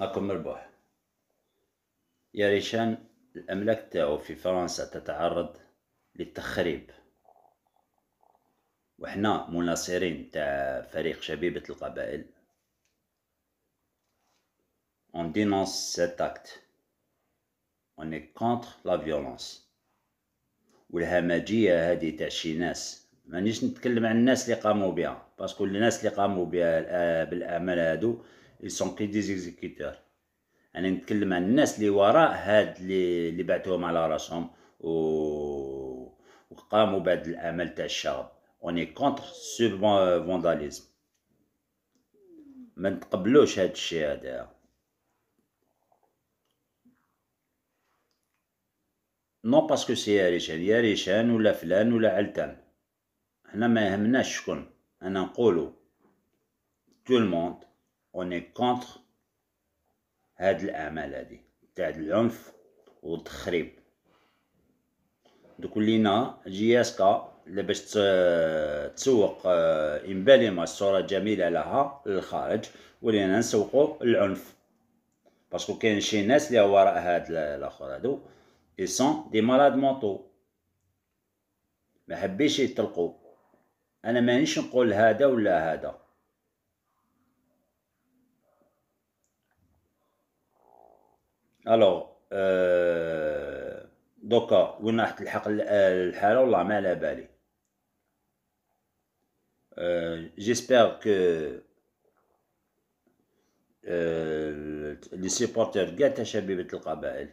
راكم مربوح يا ريشان الأملاك تاعو في فرنسا تتعرض للتخريب وحنا مناصرين تاع فريق شبيبة القبائل اون دينونس سيت اكت اون اي كونتر لا فيولونس والهمجية هذه تاع شي ناس مانيش نتكلم عن الناس اللي قاموا بها باسكو الناس اللي قاموا بها آه، بالأعمال هادو يسونقي ديزيكزيكيتور انا نتكلم عن الناس اللي وراء هاد اللي اللي بعتوهم على راسهم و وقاموا بهاد العمل تاع الشعب اوني كونتر سو فونداليزم ما نتقبلوش هاد الشيء هذا نو باسكو سي يا ريشان يا ريشان ولا فلان ولا علتان حنا ما يهمناش شكون انا نقولو تو الموند اوني كونتر هاد الاعمال هادي تاع العنف والتخريب دوك لينا جي اس كا باش تسوق امباليما آه، الصوره الجميله لها للخارج ولينا نسوقوا العنف باسكو كاين شي ناس اللي وراء هاد الاخر هادو اي سون دي مالاد مونطو ما حبيش يطلقوا انا مانيش نقول هذا ولا هذا الو أه... دوكا وين راح تلحق الحاله والله ما على بالي أه... جيسبر كو أه... لي سيبورتير كاع تاع شبيبه القبائل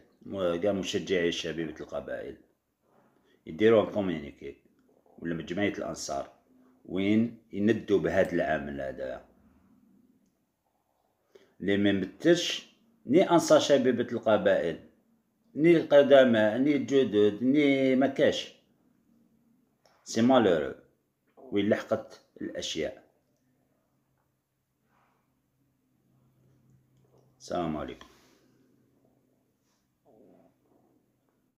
كاع مشجعي شبيبه القبائل يديروا كومينيكي ولا مجمعيه جمعيه الانصار وين يندوا بهذا العمل هذا لي ما ني انصا شبيبة القبائل ني القدماء ني الجدد ني مكاش سي مالورو وين لحقت الاشياء السلام عليكم